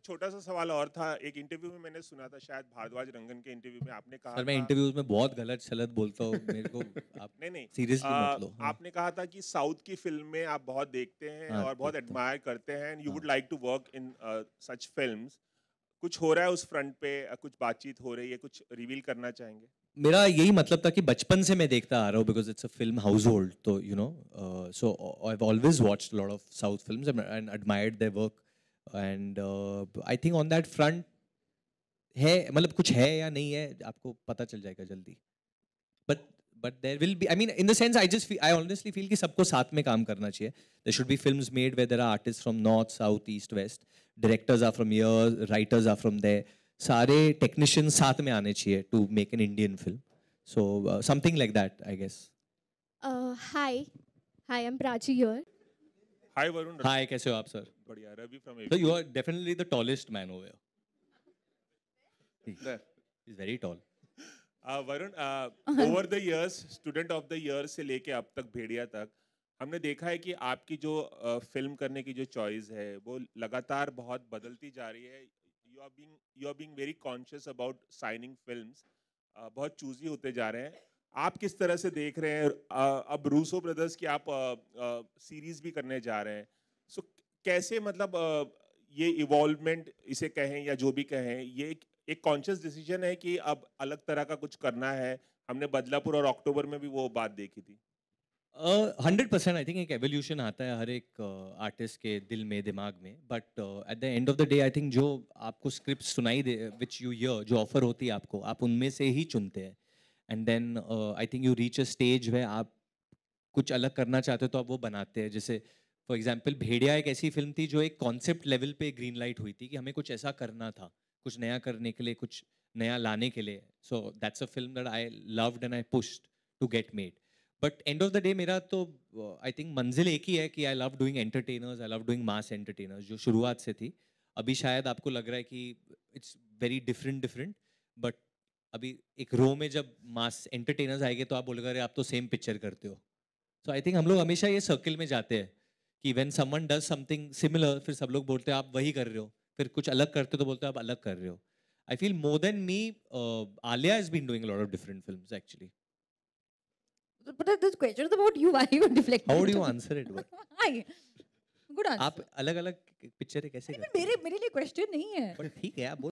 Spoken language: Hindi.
एक छोटा सा सवाल और था एक इंटरव्यू में मैंने सुना था शायद भारद्वाज रंगन के इंटरव्यू में आपने कहा सर मैं इंटरव्यूज में बहुत गलत शलत बोलता हूँ मेरे को आप नहीं नहीं सीरियसली मत लो हाँ। आपने कहा था कि साउथ की फिल्म में आप बहुत देखते हैं हाँ, और बहुत एडमायर करते हैं you would like to work in such film कुछ हो रहा है उस फ्रंट पे कुछ बातचीत हो रही है कुछ रिवील करना चाहेंगे मेरा यही मतलब था कि बचपन से मैं देखता आ रहा हूँ because it's a film household तो you know so I always watch lot of south film and admired the work and I think on that front है मतलब कुछ है या नहीं है आपको पता चल जाएगा जल्दी but but there will be I mean in the sense I just I honestly feel कि सबको साथ में काम करना चाहिए there should be film made where there are artist from north south east west directors are from here writers are from there सारे टेक्नीशियन साथ में आने चाहिए to make an Indian film so something like that I guess hi hi I am Prachi your Hi Varun. Hi, कैसे हो आप सर बढ़िया Ravi from So you are definitely the tallest man over here. He's very tall. Uh, Varun, uh, over the years, student of the year से लेके अब तक भेड़िया तक हमने देखा है कि आपकी जो फिल्म uh, करने की जो चॉइस है वो लगातार बहुत बदलती जा रही है you are being you are being very conscious about signing films बहुत चूजी होते जा रहे हैं आप किस तरह से देख रहे हैं अब रूसो ब्रदर्स की आप सीरीज भी करने जा रहे हैं सो कैसे मतलब ये इवॉल्वमेंट इसे कहें या जो भी कहें ये एक कॉन्शियस डिसीजन है कि अब अलग तरह का कुछ करना है हमने बदलापुर और अक्टूबर में भी वो बात देखी थी हंड्रेड परसेंट आई थिंक एक एवोल्यूशन आता है हर एक आर्टिस्ट uh, के दिल में दिमाग में but at the end of the day I think जो आपको स्क्रिप्ट सुनाई दे विच यू यर जो ऑफर होती है आपको आप उनमें से ही चुनते हैं and then I think you reach a stage where आप कुछ अलग करना चाहते हो तो आप वो बनाते हैं जैसे फॉर एग्जाम्पल भेड़िया एक ऐसी फिल्म थी जो एक कॉन्सेप्ट लेवल पे ग्रीन लाइट हुई थी कि हमें कुछ ऐसा करना था कुछ नया करने के लिए कुछ नया लाने के लिए so that's a film that I love and I pushed to get made but end of the day मेरा तो आई uh, थिंक मंजिल एक ही है कि I love doing entertainers I love doing mass entertainers जो शुरुआत से थी अभी शायद आपको लग रहा है कि it's very different different but अभी एक रो में जब मास एंटरटेनर्स आएंगे तो आप बोलोगे अरे आप तो सेम पिक्चर करते हो सो आई थिंक हम लोग हमेशा ये सर्किल में जाते हैं कि when someone does something similar फिर सब लोग बोलते हैं आप वही कर रहे हो फिर कुछ अलग करते हो तो बोलते हो आप अलग कर रहे हो I feel more than me Alia has been doing lot of different films actually But this question is about you. Why you deflect? How do you answer it? Good answer. आप अलग अलग पिक्चर कैसे करते हैं? मेरे मेरे लिए क्वेश्चन नहीं है। बट ठीक है आप